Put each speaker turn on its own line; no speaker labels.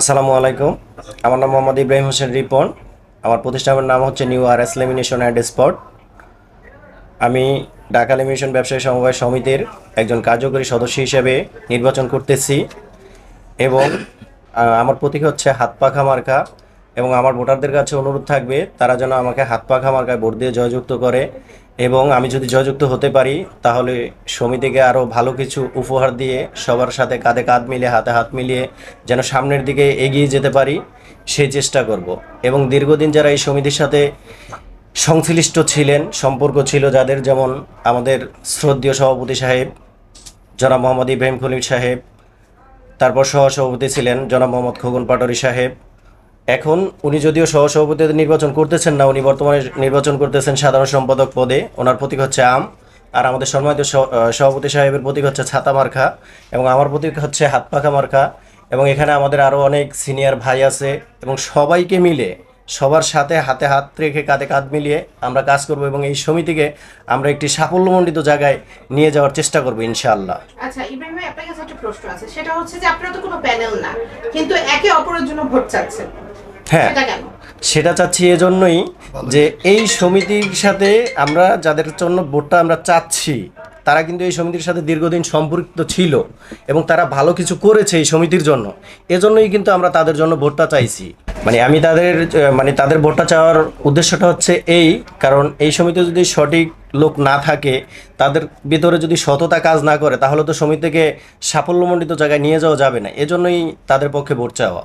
আসসালামু আলাইকুম আমার নাম মোহাম্মদ ইব্রাহিম হোসেন রিপন আমার প্রতিষ্ঠানের নাম হচ্ছে new R S lamination and spot আমি ঢাকা লেমিনেশন ব্যবসায়ী সমবায় সমিতির একজন কার্যকরী সদস্য হিসেবে নির্বাচন করতেছি এবং আমার প্রতীক হচ্ছে হাত পাখা মার্কা এবং আমার ভোটারদের কাছে অনুরোধ থাকবে তারা যেন আমাকে হাত খামার মার্কায় ভোট দিয়ে জয়যুক্ত করে এবং আমি যদি জয়যুক্ত হতে পারি তাহলে সমিতিকে আরও ভালো কিছু উপহার দিয়ে সবার সাথে কাঁধে কাঁধ মিলিয়ে হাতে হাত মিলিয়ে যেন সামনের দিকে এগিয়ে যেতে পারি সেই চেষ্টা করব এবং দীর্ঘদিন যারা এই সমিতির সাথে সংশ্লিষ্ট ছিলেন সম্পর্ক ছিল যাদের যেমন আমাদের শ্রদ্ধীয় সভাপতি সাহেব জনাব মোহাম্মদ ইব্রাহিম খলিম সাহেব তারপর সহসভাপতি ছিলেন জনাব মোহাম্মদ খোকন পাটরি সাহেব এখন উনি যদিও সহসভাপতি নির্বাচন করতেছেন না উনি বর্তমানে নির্বাচন করতেছেন সাধারণ সম্পাদক পদে ওনার প্রতীক হচ্ছে আম আর আমাদের সম্মানিত সভাপতি সাহেবের প্রতীক হচ্ছে ছাতা মার্খা এবং আমার প্রতীক হচ্ছে হাত পাখা মার্খা এবং এখানে আমাদের আরও অনেক সিনিয়র ভাই আছে এবং সবাইকে মিলে সবার সাথে হাতে হাত রেখে কাঁধে কাঁধ মিলিয়ে আমরা কাজ করব এবং এই সমিতিকে আমরা একটি সাফল্যমণ্ডিত জায়গায় নিয়ে যাওয়ার চেষ্টা করব ইনশাআল্লাহ আচ্ছা ইব্রাহিম ভাই আপনার কাছে একটা প্রশ্ন আছে সেটা হচ্ছে যে আপনারা তো কোনো প্যানেল না কিন্তু একে অপরের জন্য ভোট চাচ্ছেন হ্যাঁ সেটা চাচ্ছি এজন্যই যে এই সমিতির সাথে আমরা যাদের জন্য ভোটটা আমরা চাচ্ছি তারা কিন্তু এই সমিতির সাথে দীর্ঘদিন সম্পর্কিত ছিল এবং তারা ভালো কিছু করেছে এই সমিতির জন্য এজন্যই কিন্তু আমরা তাদের জন্য ভোটটা চাইছি মানে আমি তাদের মানে তাদের ভোটটা চাওয়ার উদ্দেশ্যটা হচ্ছে এই কারণ এই সমিতি যদি সঠিক লোক না থাকে তাদের ভিতরে যদি সততা কাজ না করে তাহলে তো সমিতিকে সাফল্যমণ্ডিত জায়গায় নিয়ে যাওয়া যাবে না এজন্যই তাদের পক্ষে ভোট চাওয়া